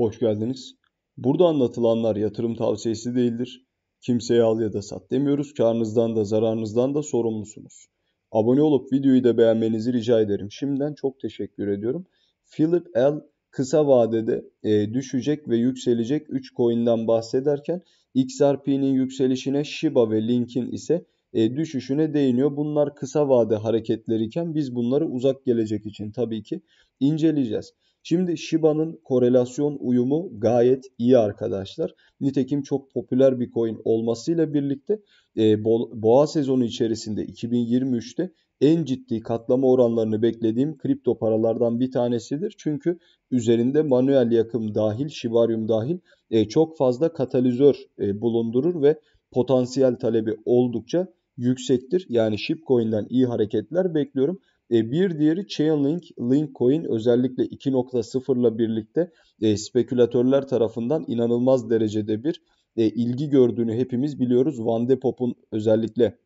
Hoş geldiniz. Burada anlatılanlar yatırım tavsiyesi değildir. Kimseye al ya da sat demiyoruz. Karnınızdan da zararınızdan da sorumlusunuz. Abone olup videoyu da beğenmenizi rica ederim. Şimdiden çok teşekkür ediyorum. Philip L. kısa vadede e, düşecek ve yükselecek 3 coin'den bahsederken XRP'nin yükselişine Shiba ve Link'in ise e, düşüşüne değiniyor. Bunlar kısa vade hareketleriyken biz bunları uzak gelecek için tabii ki inceleyeceğiz. Şimdi Shiba'nın korelasyon uyumu gayet iyi arkadaşlar. Nitekim çok popüler bir coin olmasıyla birlikte e, boğa sezonu içerisinde 2023'te en ciddi katlama oranlarını beklediğim kripto paralardan bir tanesidir. Çünkü üzerinde manuel yakım dahil, şivaryum dahil e, çok fazla katalizör e, bulundurur ve potansiyel talebi oldukça yüksektir. Yani Shipcoin'den iyi hareketler bekliyorum. E, bir diğeri Chainlink, Linkcoin özellikle 2.0 ile birlikte e, spekülatörler tarafından inanılmaz derecede bir e, ilgi gördüğünü hepimiz biliyoruz. Van de Pop'un özellikle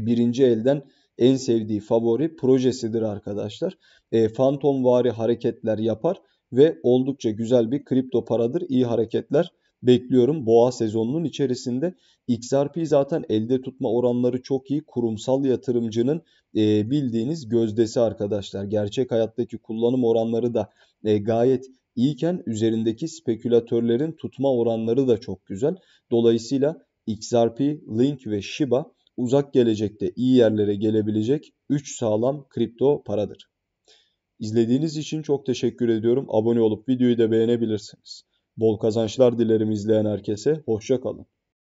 birinci elden en sevdiği favori projesidir arkadaşlar. Phantom fantomvari hareketler yapar ve oldukça güzel bir kripto paradır. İyi hareketler bekliyorum. Boğa sezonunun içerisinde XRP zaten elde tutma oranları çok iyi. Kurumsal yatırımcının e, bildiğiniz gözdesi arkadaşlar. Gerçek hayattaki kullanım oranları da e, gayet iyiken üzerindeki spekülatörlerin tutma oranları da çok güzel. Dolayısıyla XRP, Link ve Shiba uzak gelecekte iyi yerlere gelebilecek 3 sağlam kripto paradır. İzlediğiniz için çok teşekkür ediyorum. Abone olup videoyu da beğenebilirsiniz. Bol kazançlar dilerim izleyen herkese. hoşçakalın.